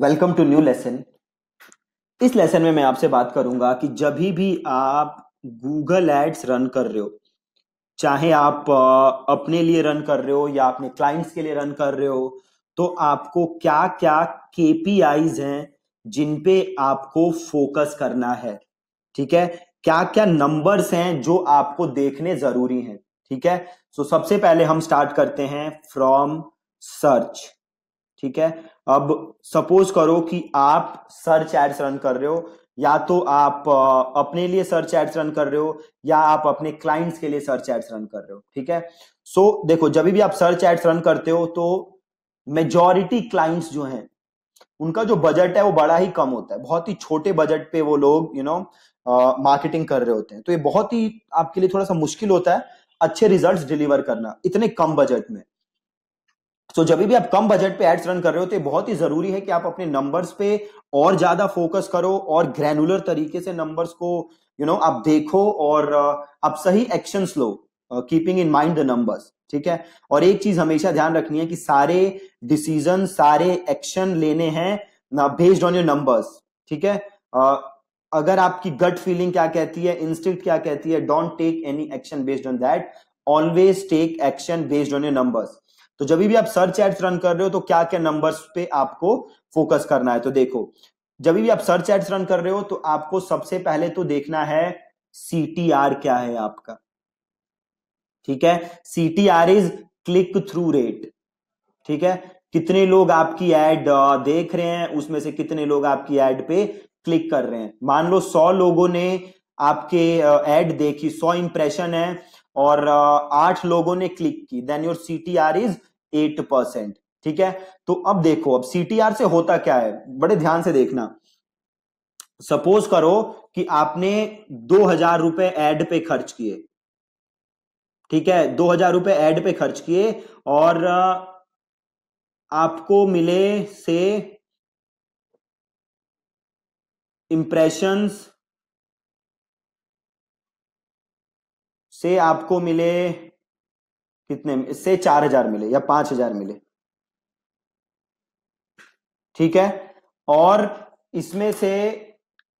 Welcome to new lesson इस lesson में मैं आपसे बात करूंगा कि जब भी आप गूगल एड्स रन कर रहे हो चाहे आप अपने लिए रन कर रहे हो या अपने क्लाइंट्स के लिए रन कर रहे हो तो आपको क्या क्या केपीआईज हैं जिन पे आपको फोकस करना है ठीक है क्या क्या नंबर्स हैं जो आपको देखने जरूरी हैं ठीक है सो so, सबसे पहले हम स्टार्ट करते हैं फ्रॉम सर्च ठीक है अब सपोज करो कि आप सर्च एड्स रन कर रहे हो या तो आप अपने लिए सर्च एड्स रन कर रहे हो या आप अपने क्लाइंट्स के लिए सर्च एड्स रन कर रहे हो ठीक है सो so, देखो जब भी आप सर्च एड्स रन करते हो तो मेजोरिटी क्लाइंट्स जो हैं उनका जो बजट है वो बड़ा ही कम होता है बहुत ही छोटे बजट पे वो लोग यू नो मार्केटिंग कर रहे होते हैं तो ये बहुत ही आपके लिए थोड़ा सा मुश्किल होता है अच्छे रिजल्ट्स डिलीवर करना इतने कम बजट में सो जब भी आप कम बजट पे एड्स रन कर रहे हो तो बहुत ही जरूरी है कि आप अपने नंबर्स पे और ज्यादा फोकस करो और ग्रैनुलर तरीके से नंबर्स को यू you नो know, आप देखो और uh, आप सही एक्शन लो keeping in mind the numbers ठीक है और एक चीज हमेशा ध्यान रखनी है कि सारे डिसीजन सारे एक्शन लेने हैं बेस्ड ऑन योर नंबर्स ठीक है uh, अगर आपकी गट फीलिंग क्या कहती है इंस्टिट क्या कहती है don't take any action based on that always take action based on your numbers तो जब भी आप सर्च एड्स रन कर रहे हो तो क्या क्या नंबर्स पे आपको फोकस करना है तो देखो जब भी आप सर्च एड्स रन कर रहे हो तो आपको सबसे पहले तो देखना है सी क्या है आपका ठीक है C T R is click through rate ठीक है कितने लोग आपकी एड देख रहे हैं उसमें से कितने लोग आपकी एड पे क्लिक कर रहे हैं मान लो सौ लोगों ने आपके एड देखी सौ इंप्रेशन है और आठ लोगों ने क्लिक की then your C T R is eight percent ठीक है तो अब देखो अब सीटीआर से होता क्या है बड़े ध्यान से देखना सपोज करो कि आपने दो हजार रुपए एड पे खर्च किए ठीक है दो हजार रुपए एड पे खर्च किए और आपको मिले से इंप्रेशंस से आपको मिले कितने से चार हजार मिले या पांच हजार मिले ठीक है और इसमें से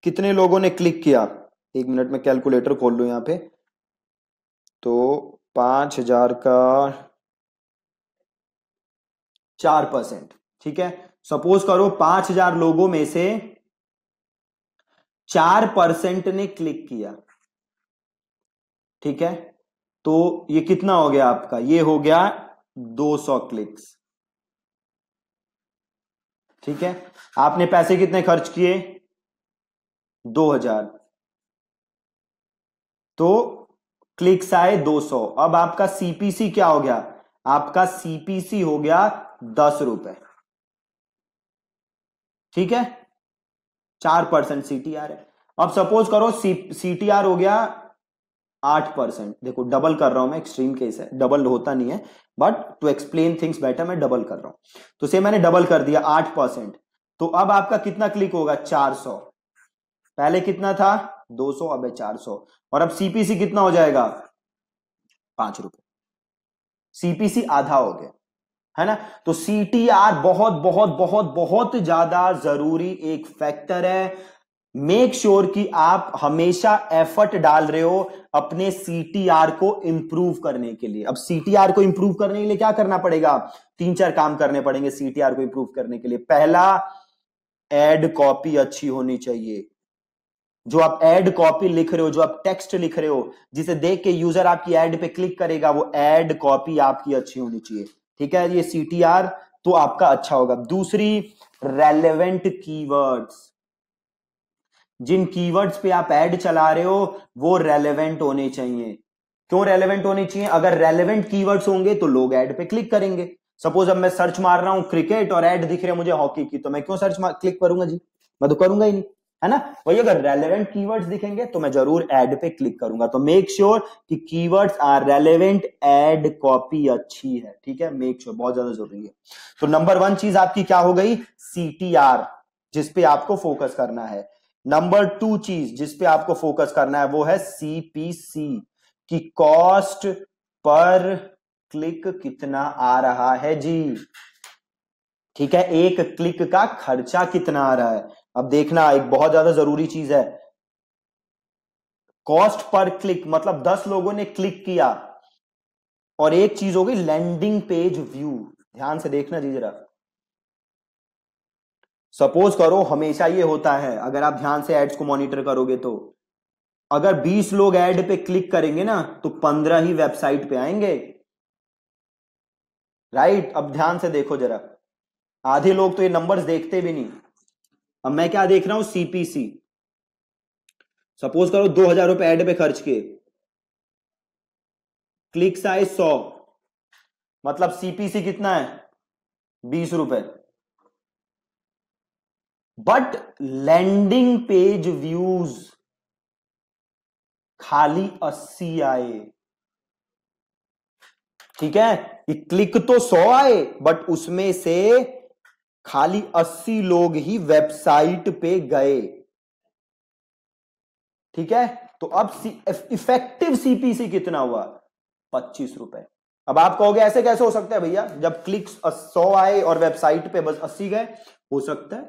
कितने लोगों ने क्लिक किया एक मिनट में कैलकुलेटर खोल लू यहां पे तो पांच हजार का चार परसेंट ठीक है सपोज करो पांच हजार लोगों में से चार परसेंट ने क्लिक किया ठीक है तो ये कितना हो गया आपका ये हो गया 200 क्लिक्स ठीक है आपने पैसे कितने खर्च किए 2000 तो क्लिक्स आए 200 अब आपका सीपीसी क्या हो गया आपका सीपीसी हो गया दस रुपए ठीक है चार परसेंट सीटीआर है अब सपोज करो सी सीटीआर हो गया आठ परसेंट देखो डबल कर रहा हूं मैं एक्सट्रीम केस है डबल होता नहीं है but to explain things better मैं डबल कर रहा हूं तो से मैंने डबल कर दिया आठ परसेंट तो अब आपका कितना क्लिक होगा चार सौ पहले कितना था दो सौ अब चार सौ और अब सीपीसी कितना हो जाएगा पांच रुपए सीपीसी आधा हो गया है ना तो सीटीआर बहुत बहुत बहुत बहुत ज्यादा जरूरी एक फैक्टर है मेक श्योर sure कि आप हमेशा एफर्ट डाल रहे हो अपने सीटीआर को इंप्रूव करने के लिए अब सीटीआर को इंप्रूव करने के लिए क्या करना पड़ेगा तीन चार काम करने पड़ेंगे सीटीआर को इंप्रूव करने के लिए पहला एड कॉपी अच्छी होनी चाहिए जो आप एड कॉपी लिख रहे हो जो आप टेक्स्ट लिख रहे हो जिसे देख के यूजर आपकी एड पे क्लिक करेगा वो एड कॉपी आपकी अच्छी होनी चाहिए ठीक है ये सीटीआर तो आपका अच्छा होगा दूसरी रेलेवेंट कीवर्ड्स जिन कीवर्ड्स पे आप एड चला रहे हो वो रेलेवेंट होने चाहिए क्यों रेलेवेंट होने चाहिए अगर रेलेवेंट कीवर्ड्स होंगे तो लोग एड पे क्लिक करेंगे सपोज अब मैं सर्च मार रहा हूं क्रिकेट और एड दिख रहे मुझे हॉकी की तो मैं क्यों सर्च क्लिक करूंगा जी मैं तो करूंगा ही नहीं है ना वही अगर रेलेवेंट कीवर्ड्स दिखेंगे तो मैं जरूर एड पे क्लिक करूंगा तो मेक श्योर sure कि keywords are relevant ad copy अच्छी है ठीक है मेक श्योर sure, बहुत ज्यादा जरूरी है तो नंबर वन चीज आपकी क्या हो गई सी टी आर जिसपे आपको फोकस करना है नंबर टू चीज जिसपे आपको फोकस करना है वो है सीपीसी की कॉस्ट पर क्लिक कितना आ रहा है जी ठीक है एक क्लिक का खर्चा कितना आ रहा है अब देखना एक बहुत ज्यादा जरूरी चीज है कॉस्ट पर क्लिक मतलब दस लोगों ने क्लिक किया और एक चीज होगी लैंडिंग पेज व्यू ध्यान से देखना जी जरा सपोज करो हमेशा ये होता है अगर आप ध्यान से एड्स को मॉनिटर करोगे तो अगर 20 लोग एड पे क्लिक करेंगे ना तो 15 ही वेबसाइट पे आएंगे राइट अब ध्यान से देखो जरा आधे लोग तो ये नंबर्स देखते भी नहीं अब मैं क्या देख रहा हूं सीपीसी सपोज करो दो हजार रुपए एड पे खर्च किए क्लिक साइज सौ मतलब सीपीसी कितना है बीस रुपए बट लैंडिंग पेज व्यूज खाली अस्सी आए ठीक है ये क्लिक तो सौ आए बट उसमें से खाली अस्सी लोग ही वेबसाइट पे गए ठीक है तो अब सी, इफेक्टिव सीपीसी कितना हुआ पच्चीस रुपए अब आप कहोगे ऐसे कैसे हो सकता है भैया जब क्लिक्स सौ आए और वेबसाइट पे बस अस्सी गए हो सकता है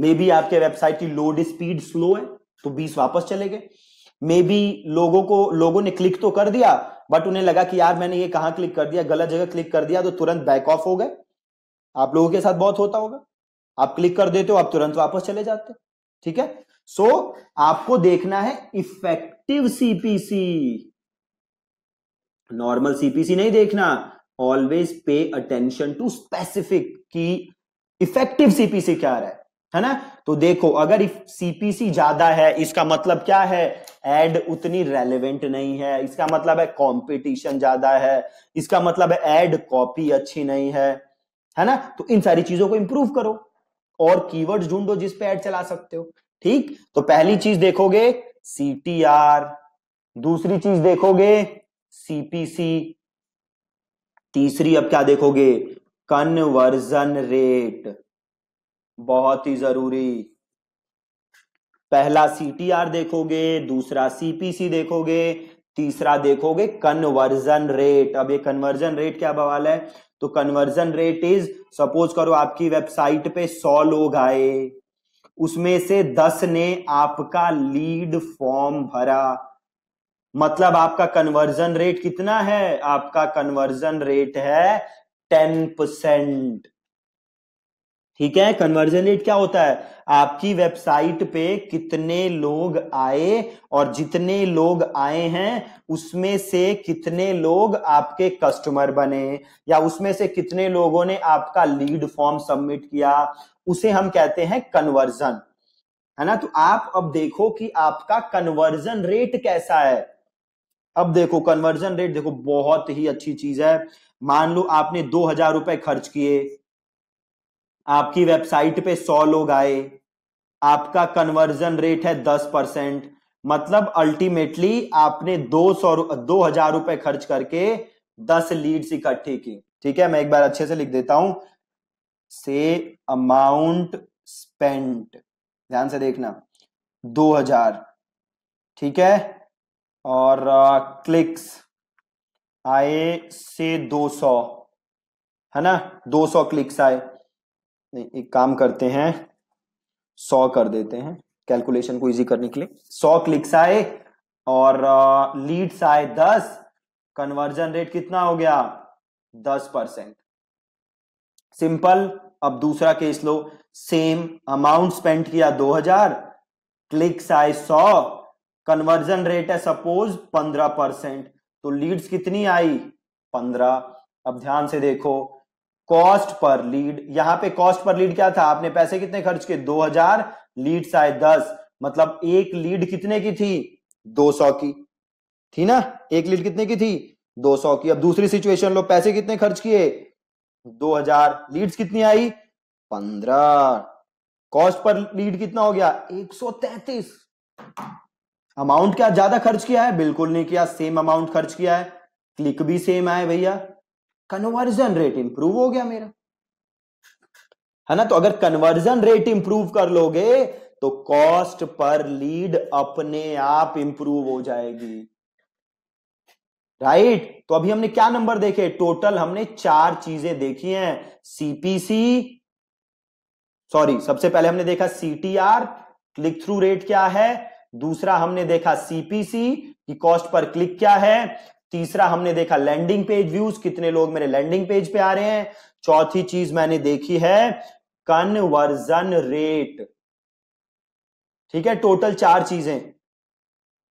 मे बी आपके वेबसाइट की लोड स्पीड स्लो है तो बीस वापस चले गए मे बी लोगों को लोगों ने क्लिक तो कर दिया बट उन्हें लगा कि यार मैंने ये कहा क्लिक कर दिया गलत जगह क्लिक कर दिया तो तुरंत बैक ऑफ हो गए आप लोगों के साथ बहुत होता होगा आप क्लिक कर देते हो आप तुरंत वापस चले जाते ठीक है सो so, आपको देखना है इफेक्टिव सीपीसी नॉर्मल सीपीसी नहीं देखना always pay attention to specific की इफेक्टिव सीपीसी क्या रहा है है ना तो देखो अगर इफ सीपीसी ज्यादा है इसका मतलब क्या है एड उतनी रेलेवेंट नहीं है इसका मतलब है कंपटीशन ज्यादा है इसका मतलब है एड कॉपी अच्छी नहीं है है ना तो इन सारी चीजों को इंप्रूव करो और कीवर्ड्स ढूंढो जिस पे एड चला सकते हो ठीक तो पहली चीज देखोगे सीटीआर दूसरी चीज देखोगे सीपीसी तीसरी अब क्या देखोगे कन्वर्जन रेट बहुत ही जरूरी पहला सीटीआर देखोगे दूसरा सीपीसी देखोगे तीसरा देखोगे कन्वर्जन रेट अब ये कन्वर्जन रेट क्या बवाल है तो कन्वर्जन रेट इज सपोज करो आपकी वेबसाइट पे सौ लोग आए उसमें से दस ने आपका लीड फॉर्म भरा मतलब आपका कन्वर्जन रेट कितना है आपका कन्वर्जन रेट है टेन परसेंट ठीक है कन्वर्जन रेट क्या होता है आपकी वेबसाइट पे कितने लोग आए और जितने लोग आए हैं उसमें से कितने लोग आपके कस्टमर बने या उसमें से कितने लोगों ने आपका लीड फॉर्म सबमिट किया उसे हम कहते हैं कन्वर्जन है ना तो आप अब देखो कि आपका कन्वर्जन रेट कैसा है अब देखो कन्वर्जन रेट देखो बहुत ही अच्छी चीज है मान लो आपने दो हजार रुपए खर्च किए आपकी वेबसाइट पे सौ लोग आए आपका कन्वर्जन रेट है दस परसेंट मतलब अल्टीमेटली आपने दो सौ दो हजार रुपए खर्च करके दस लीड्स इकट्ठी की ठीक है मैं एक बार अच्छे से लिख देता हूं से अमाउंट स्पेंट ध्यान से देखना दो हजार ठीक है और क्लिक्स आए से दो सौ है ना दो सौ क्लिक्स आए नहीं एक काम करते हैं सौ कर देते हैं कैलकुलेशन को इजी करने के लिए सौ क्लिक्स आए और लीड्स आए दस कन्वर्जन रेट कितना हो गया दस परसेंट सिंपल अब दूसरा केस लो सेम अमाउंट स्पेंड किया दो हजार क्लिक्स आए सौ कन्वर्जन रेट है सपोज पंद्रह परसेंट तो लीड्स कितनी आई पंद्रह अब ध्यान से देखो कॉस्ट पर लीड यहां पे कॉस्ट पर लीड क्या था आपने पैसे कितने खर्च किए 2000 लीड आए 10 मतलब एक लीड कितने की थी 200 की थी ना एक लीड कितने की थी 200 की अब दूसरी सिचुएशन लो पैसे कितने खर्च किए 2000 लीड्स कितनी आई 15 कॉस्ट पर लीड कितना हो गया 133 अमाउंट क्या ज्यादा खर्च किया है बिल्कुल नहीं किया सेम अमाउंट खर्च किया है क्लिक भी सेम आए भैया कन्वर्जन रेट इंप्रूव हो गया मेरा है ना तो अगर कन्वर्जन रेट इंप्रूव कर लोगे तो कॉस्ट पर लीड अपने आप इंप्रूव हो जाएगी राइट right? तो अभी हमने क्या नंबर देखे टोटल हमने चार चीजें देखी हैं सीपीसी सॉरी सबसे पहले हमने देखा सीटीआर क्लिक थ्रू रेट क्या है दूसरा हमने देखा सीपीसी की कॉस्ट पर क्लिक क्या है तीसरा हमने देखा लैंडिंग पेज व्यूज कितने लोग मेरे लैंडिंग पेज पे आ रहे हैं चौथी चीज मैंने देखी है कन्वर्जन रेट ठीक है टोटल चार चीजें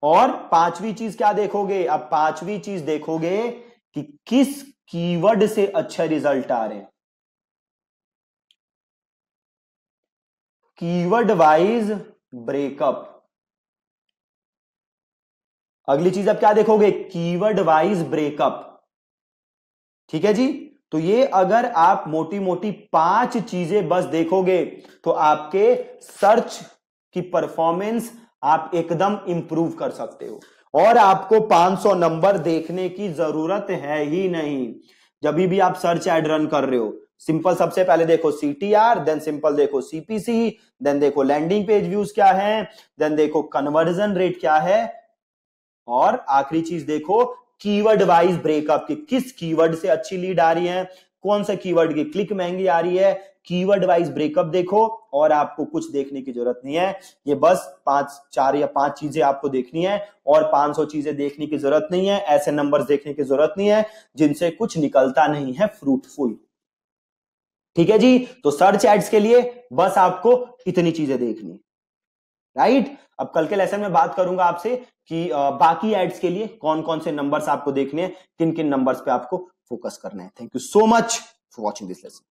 और पांचवी चीज क्या देखोगे अब पांचवी चीज देखोगे कि किस कीवर्ड से अच्छे रिजल्ट आ रहे हैं कीवर्ड वाइज ब्रेकअप अगली चीज आप क्या देखोगे कीवर्ड वाइज ब्रेकअप ठीक है जी तो ये अगर आप मोटी मोटी पांच चीजें बस देखोगे तो आपके सर्च की परफॉर्मेंस आप एकदम इंप्रूव कर सकते हो और आपको 500 नंबर देखने की जरूरत है ही नहीं जब भी आप सर्च एड रन कर रहे हो सिंपल सबसे पहले देखो C T R then simple देखो सीपीसी देन देखो लैंडिंग पेज व्यूज क्या है देन देखो कन्वर्जन रेट क्या है और आखिरी चीज देखो कीवर्ड वाइज ब्रेकअप कि किस कीवर्ड से अच्छी लीड आ रही है कौन सा कीवर्ड की क्लिक महंगी आ रही है कीवर्ड वाइज ब्रेकअप देखो और आपको कुछ देखने की जरूरत नहीं है ये बस पांच चार या पांच चीजें आपको देखनी है और 500 चीजें देखने की जरूरत नहीं है ऐसे नंबर्स देखने की जरूरत नहीं है जिनसे कुछ निकलता नहीं है फ्रूटफुल ठीक है जी तो सर्च एड्स के लिए बस आपको इतनी चीजें देखनी राइट अब कल के लेसन में बात करूंगा आपसे कि बाकी एड्स के लिए कौन कौन से नंबर्स आपको देखने हैं किन किन नंबर्स पे आपको फोकस करना है thank you so much for watching this lesson